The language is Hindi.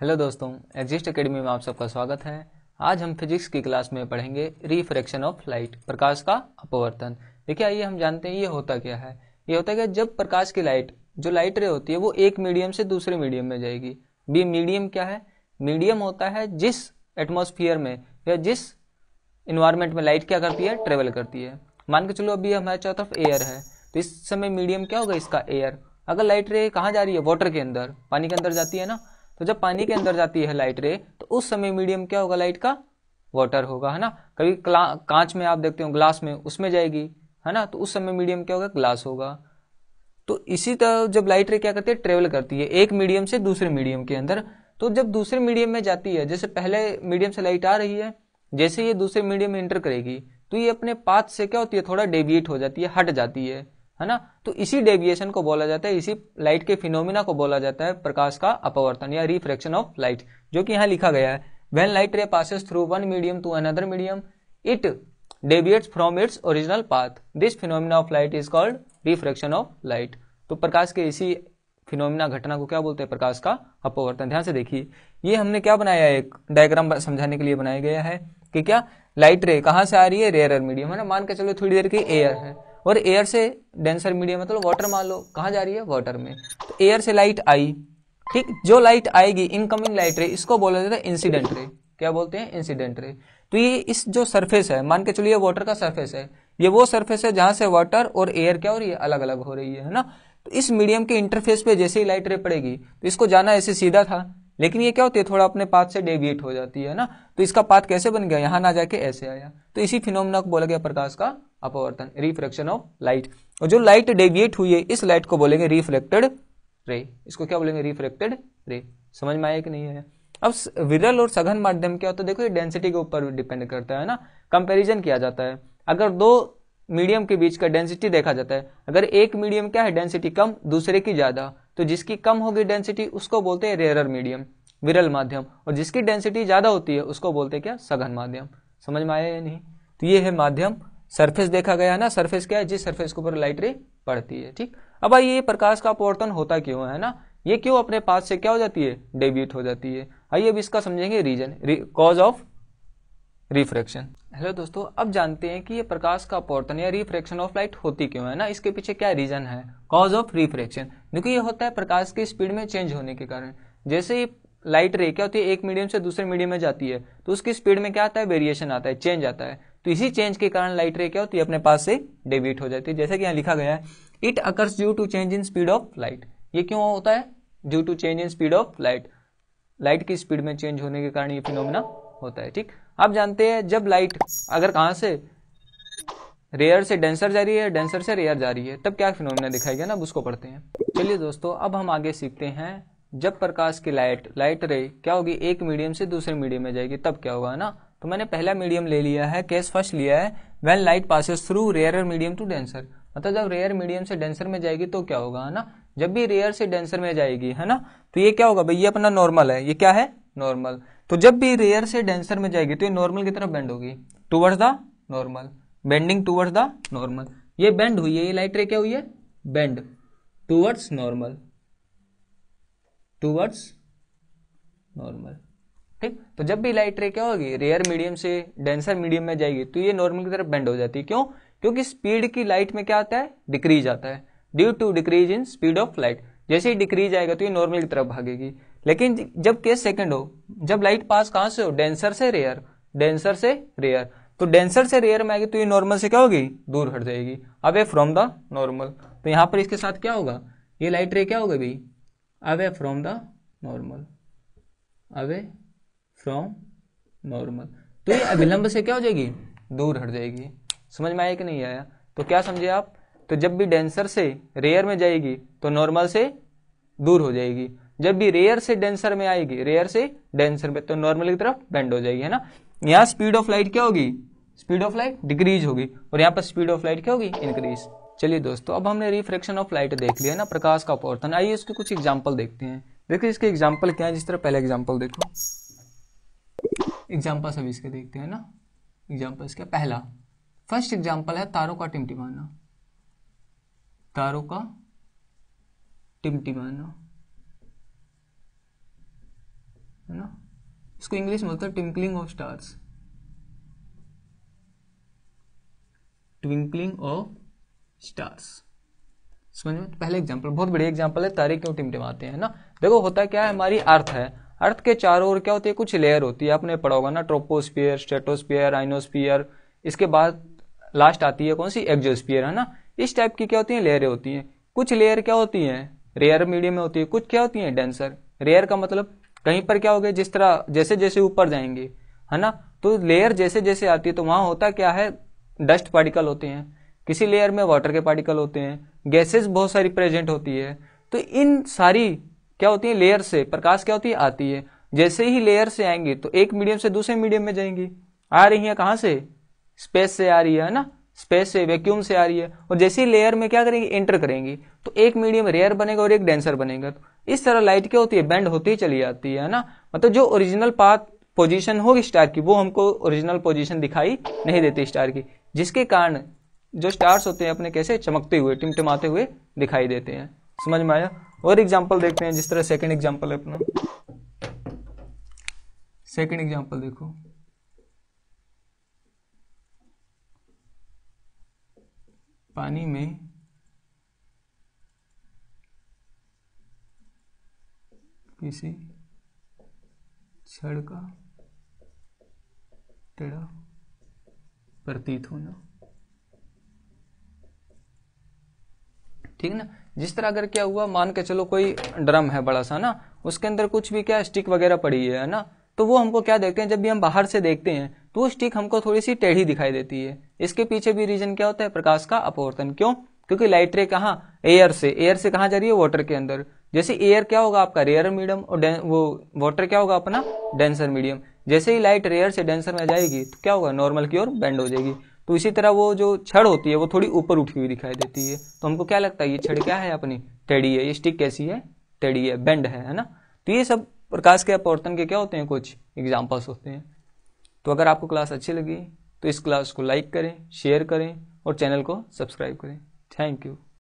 हेलो दोस्तों एग्जिस्ट एकेडमी में आप सबका स्वागत है आज हम फिजिक्स की क्लास में पढ़ेंगे रिफ्रैक्शन ऑफ लाइट प्रकाश का अपवर्तन देखिए आइए हम जानते हैं ये होता क्या है ये होता क्या जब प्रकाश की लाइट जो लाइट रे होती है वो एक मीडियम से दूसरे मीडियम में जाएगी बी मीडियम क्या है मीडियम होता है जिस एटमोसफियर में या जिस इन्वायरमेंट में लाइट क्या करती है ट्रेवल करती है मान के चलो अभी हमारे चौथ ऑफ एयर है तो इस समय मीडियम क्या होगा इसका एयर अगर लाइट रे कहाँ जा रही है वाटर के अंदर पानी के अंदर जाती है ना तो जब पानी के अंदर जाती है लाइट रे तो उस समय मीडियम क्या होगा लाइट का वाटर होगा है ना कभी कांच में आप देखते हो ग्लास में उसमें जाएगी है ना तो उस समय मीडियम क्या होगा ग्लास होगा तो इसी तरह जब लाइट रे क्या करती है ट्रेवल करती है एक मीडियम से दूसरे मीडियम के अंदर तो जब दूसरे मीडियम में जाती है जैसे पहले मीडियम से लाइट आ रही है जैसे ये दूसरे मीडियम में इंटर करेगी तो ये अपने पाथ से क्या होती है थोड़ा डेविएट हो जाती है हट जाती है है ना तो इसी डेविएशन को बोला जाता है इसी लाइट के फिनोमिना को बोला जाता है प्रकाश का अपवर्तन या रिफ्रेक्शन ऑफ लाइट जो कि यहाँ लिखा गया है when light ray passes through one medium to another medium it deviates from its original path this phenomena of light is called refraction of light तो प्रकाश के इसी फिनोमिना घटना को क्या बोलते हैं प्रकाश का अपवर्तन ध्यान से देखिए ये हमने क्या बनाया है एक डायग्राम समझाने के लिए बनाया गया है कि क्या लाइट रे कहाँ से आ रही है रेयर मीडियम है ना मान के चलो थोड़ी देर की एयर है और एयर से डेंसर मीडियम मतलब वाटर मान लो कहाँ जा रही है वाटर में तो एयर से लाइट आई ठीक जो लाइट आएगी इनकमिंग लाइट रे इसको बोला जाता है इंसिडेंट रे क्या बोलते हैं इंसिडेंट रे तो ये इस जो सरफेस है मान के चलिए वाटर का सरफेस है ये वो सरफेस है जहां से वाटर और एयर क्या हो रही है अलग अलग हो रही है ना तो इस मीडियम के इंटरफेस पे जैसे ही लाइट रे पड़ेगी तो इसको जाना ऐसे सीधा था लेकिन ये क्या होती है थोड़ा अपने पाथ से डेविएट हो जाती है ना तो इसका पाथ कैसे बन गया यहाँ ना जाके ऐसे आया तो इसी फिनोमिना को बोला गया प्रकाश का अपवर्तन रिफ्लेक्शन ऑफ लाइट और जो लाइट डेविएट हुई है इस लाइट को बोलेंगे रिफ्लेक्टेड रे इसको क्या बोलेंगे रिफ्लेक्टेड रे समझ में आया कि नहीं आया अब विरल और सघन माध्यम क्या होता है देखो ये डेंसिटी के ऊपर डिपेंड करता है ना कंपेरिजन किया जाता है अगर दो मीडियम के बीच का डेंसिटी देखा जाता है अगर एक मीडियम क्या है डेंसिटी कम दूसरे की ज़्यादा तो जिसकी कम होगी डेंसिटी उसको बोलते हैं रेयर मीडियम विरल माध्यम और जिसकी डेंसिटी ज़्यादा होती है उसको बोलते हैं क्या सघन माध्यम समझ में आया या नहीं तो ये है माध्यम सरफेस देखा गया ना सरफेस क्या है जिस सरफेस के ऊपर लाइट रे पड़ती है ठीक अब आइए ये प्रकाश का अपवर्तन होता क्यों है ना ये क्यों अपने पास से क्या हो जाती है डेब्यूट हो जाती है आइए अब इसका समझेंगे reason cause of refraction hello दोस्तों अब जानते हैं कि ये प्रकाश का अपवर्तन या रिफ्रैक्शन ऑफ लाइट होती क्यों है ना इसके पीछे क्या रीजन है कॉज ऑफ रिफ्रैक्शन देखो ये होता है प्रकाश की स्पीड में चेंज होने के कारण जैसे ही लाइट रे क्या होती है एक मीडियम से दूसरे मीडियम में जाती है तो उसकी स्पीड में क्या आता है वेरिएशन आता है चेंज आता है तो इसी चेंज के कारण लाइट रे क्या होती है अपने पास से डेबिट हो जाती है जैसे कि यहाँ लिखा गया है it occurs due to change in speed of light ये क्यों होता है due to change in speed of light light की स्पीड में चेंज होने के कारण ये फिनोमिना होता है ठीक आप जानते हैं जब लाइट अगर कहां से रेयर से डेंसर जा रही है डेंसर से रेयर जा रही है तब क्या फिनोमिना दिखाई गया ना अब उसको पढ़ते हैं चलिए दोस्तों अब हम आगे सीखते हैं जब प्रकाश की लाइट लाइट रे क्या होगी एक मीडियम से दूसरे मीडियम में जाएगी तब क्या होगा ना तो मैंने पहला मीडियम ले लिया है केस फर्स्ट लिया है when light passes through rare medium to denser मतलब जब रेयर मीडियम से डेंसर में जाएगी तो क्या होगा है ना जब भी रेयर से डेंसर में जाएगी है ना तो ये क्या होगा भाई ये अपना नॉर्मल है ये क्या है नॉर्मल तो जब भी रेयर से डेंसर में जाएगी तो ये नॉर्मल की तरफ बेंड होगी towards the normal bending towards the normal ये बेंड हुई है ये लाइट रे क्या हुई है bend towards normal towards normal ठीक तो जब भी लाइट रे क्या होगी रेयर मीडियम से डेंसर मीडियम में जाएगी तो ये नॉर्मल की तरफ बेंड हो जाती है क्यों क्योंकि स्पीड की लाइट में क्या आता है डिक्रीज आता है due to decrease in speed of light जैसे ही डिक्रीज आएगा तो ये नॉर्मल की तरफ भागेगी लेकिन जब केस सेकंड हो जब लाइट पास कहां से हो डेंसर से रेयर डेंसर से रेयर तो डेंसर से रेयर में आएगी तो ये नॉर्मल से क्या होगी दूर हट जाएगी अवे फ्रॉम द नॉर्मल तो यहां पर इसके साथ क्या होगा ये लाइट रे क्या होगा भाई away from the normal away from normal तो ये अविलंब से क्या हो जाएगी दूर हट जाएगी समझ में आया कि नहीं आया तो क्या समझे आप तो जब भी डेंसर से रेयर में जाएगी तो नॉर्मल से दूर हो जाएगी जब भी रेयर से डेंसर में आएगी रेयर से डेंसर में तो नॉर्मल की तरफ बेंड हो जाएगी है ना यहाँ स्पीड ऑफ लाइट क्या होगी स्पीड ऑफ लाइट डिक्रीज होगी और यहाँ पर स्पीड ऑफ लाइट क्या होगी इंक्रीज चलिए दोस्तों अब हमने रिफ्रेक्शन ऑफ लाइट देख लिया ना प्रकाश का अपवर्तन आइए उसके कुछ एग्जाम्पल देखते हैं देखिए इसके एग्जाम्पल क्या है जिस तरह पहले एग्जाम्पल देखो एग्जाम्पल सब इसके देखते हैं ना एग्जाम्पल इसका पहला फर्स्ट एग्जाम्पल है तारों का टिमटिमाना तारों का टिमटिमाना है ना इसको इंग्लिश में बोलते हैं twinkling of stars twinkling of stars समझ में तो पहले एग्जाम्पल बहुत बढ़िया एग्जाम्पल है तारे क्यों टिमटिमाते हैं ना देखो होता क्या है हमारी अर्थ है अर्थ के चारों ओर क्या होती है कुछ लेयर होती है आपने पढ़ा होगा ना ट्रोपोस्पियर स्टेटोस्पियर आइनोस्पियर इसके बाद लास्ट आती है कौन सी एक्जोस्पियर है ना इस टाइप की क्या होती है लेयरें होती हैं कुछ लेयर क्या होती हैं रेयर मीडियम में होती है कुछ क्या होती हैं डेंसर रेयर का मतलब कहीं पर क्या हो गया जिस तरह जैसे जैसे ऊपर जाएंगे है ना तो लेयर जैसे जैसे आती है तो वहां होता क्या है डस्ट पार्टिकल होते हैं किसी लेयर में वाटर के पार्टिकल होते हैं गैसेस बहुत सारी प्रेजेंट होती है तो इन सारी क्या होती है लेयर से प्रकाश क्या होती है आती है जैसे ही लेयर से आएंगी तो एक मीडियम से दूसरे मीडियम में जाएंगी आ रही है कहां से स्पेस से आ रही है ना स्पेस से वैक्यूम से आ रही है और जैसे ही लेयर में क्या करेंगी एंटर करेंगी तो एक मीडियम रेयर बनेगा और एक डेंसर बनेगा तो इस तरह लाइट क्या होती है बैंड होती ही चली जाती है ना मतलब जो ओरिजिनल पाथ पोजीशन होगी स्टार की वो हमको ओरिजिनल पोजीशन दिखाई नहीं देती स्टार की जिसके कारण जो स्टार्स होते हैं अपने कैसे चमकते हुए टिमटिमाते हुए दिखाई देते हैं समझ में आया और एग्जाम्पल देखते हैं जिस तरह सेकेंड एग्जाम्पल है अपना सेकेंड एग्जाम्पल देखो पानी में किसी छड़ का टेढ़ा प्रतीत होना ठीक ना जिस तरह अगर क्या हुआ मान के चलो कोई ड्रम है बड़ा सा ना उसके अंदर कुछ भी क्या स्टिक वगैरह पड़ी है ना तो वो हमको क्या देखते हैं जब भी हम बाहर से देखते हैं तो वो स्टिक हमको थोड़ी सी टेढ़ी दिखाई देती है इसके पीछे भी रीजन क्या होता है प्रकाश का अपवर्तन क्यों क्योंकि लाइट रे कहाँ एयर से एयर से कहाँ जा रही है वाटर के अंदर जैसे एयर क्या होगा आपका रेयर मीडियम और वो वाटर क्या होगा अपना डेंसर मीडियम जैसे ही लाइट रेयर से डेंसर में जाएगी तो क्या होगा नॉर्मल की ओर बेंड हो जाएगी तो इसी तरह वो जो छड़ होती है वो थोड़ी ऊपर उठी हुई दिखाई देती है तो हमको क्या लगता है ये छड़ क्या है अपनी टेढ़ी है ये स्टिक कैसी है टेढ़ी है बेंड है है ना तो ये सब प्रकाश के अपवर्तन के क्या होते हैं कुछ एग्जाम्पल्स होते हैं तो अगर आपको क्लास अच्छी लगी तो इस क्लास को लाइक करें शेयर करें और चैनल को सब्सक्राइब करें Thank you.